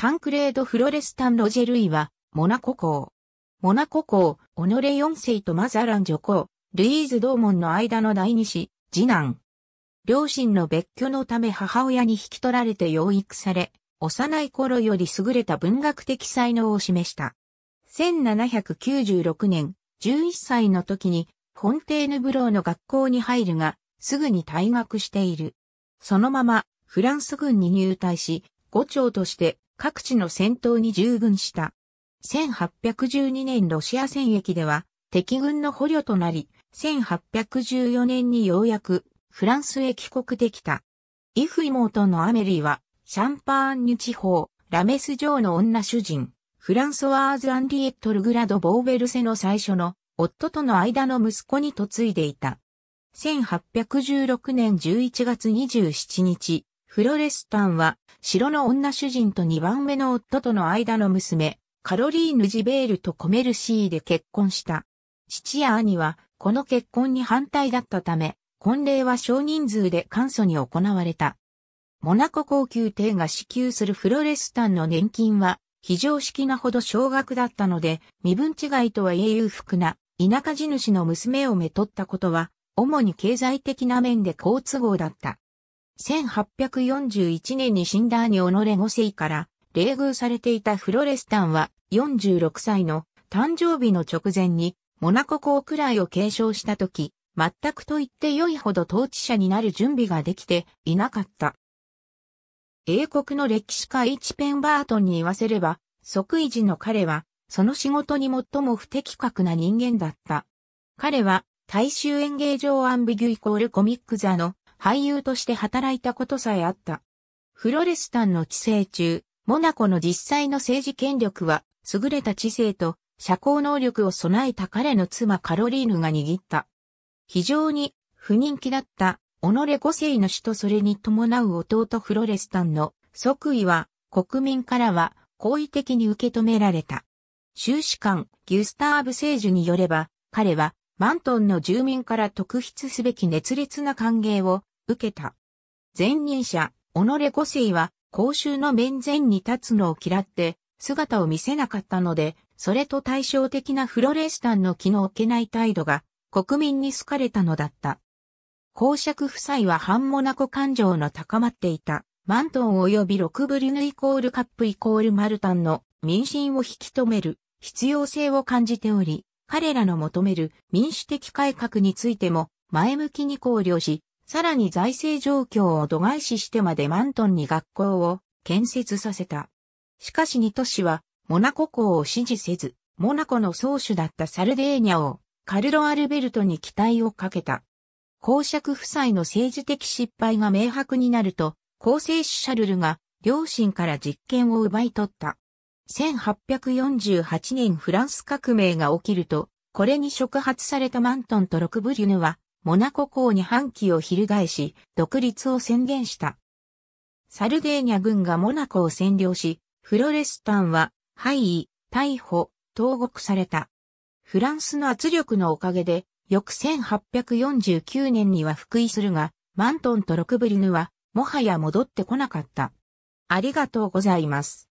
タンクレード・フロレスタン・ロジェルイは、モナコ公。モナコ公、オノレ4世とマザラン女公、ルイーズ・ドーモンの間の第二子、次男。両親の別居のため母親に引き取られて養育され、幼い頃より優れた文学的才能を示した。1796年、11歳の時に、フォンテーヌブローの学校に入るが、すぐに退学している。そのまま、フランス軍に入隊し、伍長として各地の戦闘に従軍した。1812年ロシア戦役では敵軍の捕虜となり、1814年にようやくフランスへ帰国できた。イフ妹のアメリーは、シャンパーンニュ地方、ラメス城の女主人、フランソワーズ・アンリエット・ルグラド・ボーベルセの最初の夫との間の息子に嫁いでいた。1816年11月27日、フロレスタンは、城の女主人と2番目の夫との間の娘、カロリーヌ・ジベールとコメルシーで結婚した。父や兄は、この結婚に反対だったため、婚礼は少人数で簡素に行われた。モナコ高級邸が支給するフロレスタンの年金は、非常識なほど少額だったので、身分違いとはいえ裕福な、田舎地主の娘をめとったことは、主に経済的な面で好都合だった。1841年に死んだ兄オノレ・ゴイから冷遇されていたフロレスタンは46歳の誕生日の直前にモナコ公くらいを継承した時、全くと言って良いほど統治者になる準備ができていなかった。英国の歴史家イチ・ペンバートンに言わせれば、即位時の彼は、その仕事に最も不適格な人間だった。彼は、大衆演芸場アンビギュイコールコミック座の俳優として働いたことさえあった。フロレスタンの治世中、モナコの実際の政治権力は、優れた知性と社交能力を備えた彼の妻カロリーヌが握った。非常に不人気だった、己5世の死とそれに伴う弟フロレスタンの即位は、国民からは好意的に受け止められた。修士官、ギュスターブ政治によれば、彼はマントンの住民から特筆すべき熱烈な歓迎を受けた。前任者、己五世は、公衆の面前に立つのを嫌って、姿を見せなかったので、それと対照的なフロレスタンの気の置けない態度が、国民に好かれたのだった。公爵夫妻は反モナコ感情の高まっていた、マントン及びロクブリュヌイコールカップイコールマルタンの民心を引き止める必要性を感じており、彼らの求める民主的改革についても前向きに考慮し、さらに財政状況を度外視してまでマントンに学校を建設させた。しかし二都市は、モナコ公を支持せず、モナコの宗主だったサルデーニャを、カルロ・アルベルトに期待をかけた。公爵夫妻の政治的失敗が明白になると、公正主シャルルが、両親から実権を奪い取った。1848年フランス革命が起きると、これに触発されたマントンとロクブリュヌは、モナコ港に反旗を翻し、独立を宣言した。サルデーニャ軍がモナコを占領し、フロレスタンは敗位、逮捕、投獄された。フランスの圧力のおかげで、翌1849年には復位するが、マントンとロクブリヌは、もはや戻ってこなかった。ありがとうございます。